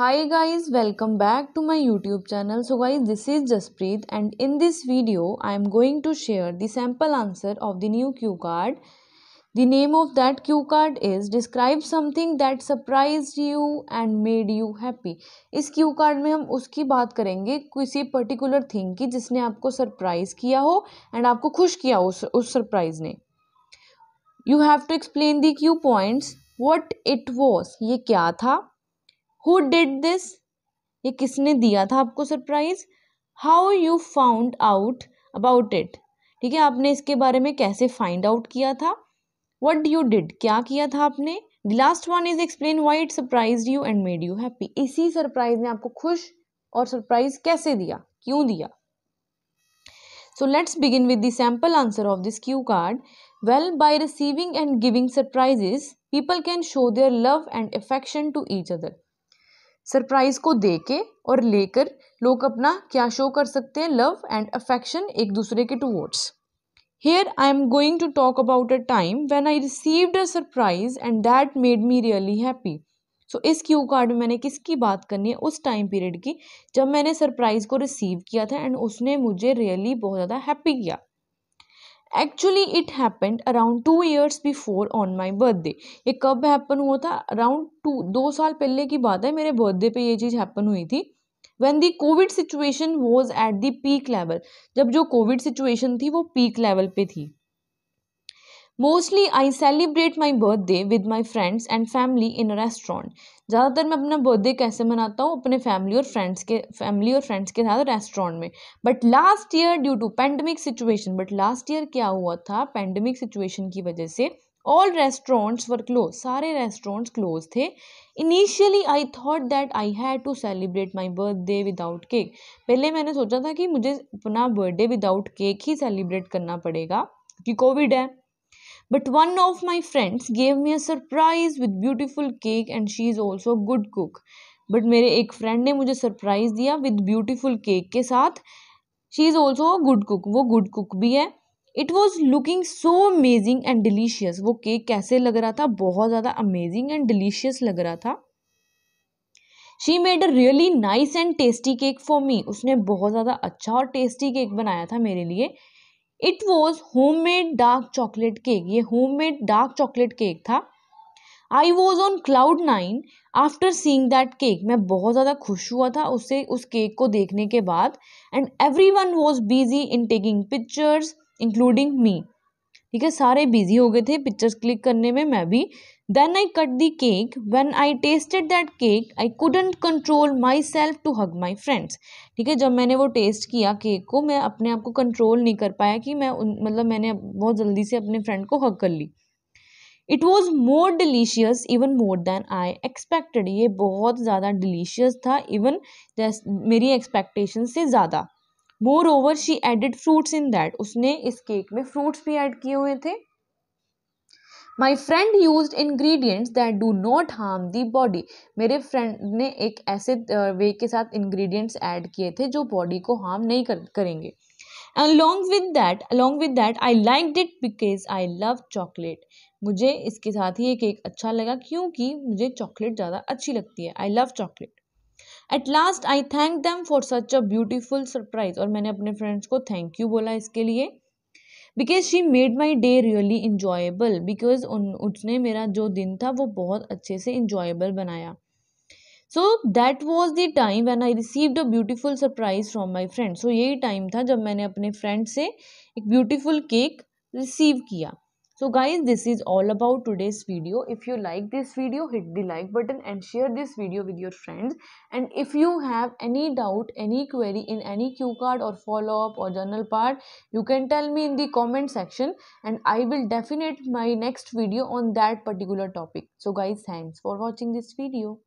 hi guys welcome back to my youtube channel so guys this is Jaspreet and in this video I am going to share the sample answer of the new cue card the name of that cue card is describe something that surprised you and made you happy इस cue card में हम उसकी बात करेंगे किसी particular thing की जिसने आपको surprise किया हो and आपको खुश किया हो उस उस surprise ने you have to explain the cue points what it was ये क्या था हु डिड दिस ये किसने दिया था आपको surprise how you found out about it ठीक है आपने इसके बारे में कैसे फाइंड आउट किया था वट यू डिड क्या किया था आपने the last one is explain why it surprise you and made you happy इसी सरप्राइज ने आपको खुश और सरप्राइज कैसे दिया क्यों दिया so let's begin with the answer of this Q card well by receiving and giving surprises people can show their love and affection to each other surprise को दे के और लेकर लोग अपना क्या शो कर सकते हैं लव एंड अफेक्शन एक दूसरे के towards here I am going to talk about a time when I received a surprise and that made me really happy so इस क्यू कार्ड में मैंने किसकी बात करनी है उस टाइम पीरियड की जब मैंने सरप्राइज़ को रिसीव किया था एंड उसने मुझे रियली really बहुत ज़्यादा हैप्पी किया actually it happened around two years before on my birthday ये कब हैपन हुआ था अराउंड टू दो साल पहले की बात है मेरे बर्थडे पे ये चीज़ हैपन हुई थी when the COVID situation was at the peak level जब जो कोविड सिचुएशन थी वो पीक लेवल पे थी mostly I celebrate my birthday with my friends and family in restaurant ज़्यादातर मैं अपना बर्थडे कैसे मनाता हूँ अपने फैमिली और फ्रेंड्स के फैमिली और फ्रेंड्स के साथ रेस्टोरेंट में but last year due to pandemic situation but last year क्या हुआ था पेंडेमिक सिचुएशन की वजह से ऑल रेस्टोरेंट्स वर क्लोज सारे रेस्टोरेंट्स क्लोज थे initially I thought that I had to celebrate my birthday without cake पहले मैंने सोचा था कि मुझे अपना बर्थडे विदाउट केक ही सेलिब्रेट करना पड़ेगा कि कोविड है but one of my friends gave me a surprise with beautiful cake and she is also a but मेरे एक फ्रेंड ने मुझे सरप्राइज़ दिया विद ब्यूटिफुल केक के साथ she is also good cook वो गुड कुक भी है it was looking so amazing and delicious वो केक कैसे लग रहा था बहुत ज़्यादा अमेजिंग एंड डिलीशियस लग रहा था she made a really nice and tasty cake for me उसने बहुत ज़्यादा अच्छा और टेस्टी केक बनाया था मेरे लिए it was homemade dark chocolate cake ये homemade dark chocolate cake था I was on cloud nine after seeing that cake मैं बहुत ज़्यादा खुश हुआ था उससे उस केक को देखने के बाद and everyone was busy in taking pictures including me ठीक है सारे बिजी हो गए थे पिक्चर्स क्लिक करने में मैं भी then I cut the cake when I tasted that cake I couldn't control myself to hug my friends ठीक है जब मैंने वो टेस्ट किया केक को मैं अपने आप को कंट्रोल नहीं कर पाया कि मैं उन मतलब मैंने बहुत जल्दी से अपने फ्रेंड को हग कर ली it was more delicious even more than I expected ये बहुत ज़्यादा डिलीशियस था इवन जैस मेरी एक्सपेक्टेशन से ज़्यादा moreover she added fruits in that उसने इस केक में फ्रूट्स भी ऐड किए हुए थे my friend use ingredients that do not harm the body मेरे फ्रेंड ने एक ऐसे वे के साथ इन्ग्रीडियंट्स ऐड किए थे जो बॉडी को हार्म नहीं कर, करेंगे along with that along with that I liked it because I love chocolate मुझे इसके साथ ही ये केक अच्छा लगा क्योंकि मुझे चॉकलेट ज़्यादा अच्छी लगती है I love chocolate at last I thank them for such a beautiful surprise और मैंने अपने फ्रेंड्स को थैंक यू बोला इसके लिए because she made my day really enjoyable because उसने मेरा जो दिन था वो बहुत अच्छे से इन्जॉयबल बनाया so that was the time when I received a beautiful surprise from my friend so यही टाइम था जब मैंने अपने फ्रेंड से एक ब्यूटीफुल केक रिसीव किया so guys this is all about today's video if you like this video hit the like button and share this video with your friends and if you have any doubt any query in any q card or follow-up or journal part you can tell me in the comment section and i will definite my next video on that particular topic so guys thanks for watching this video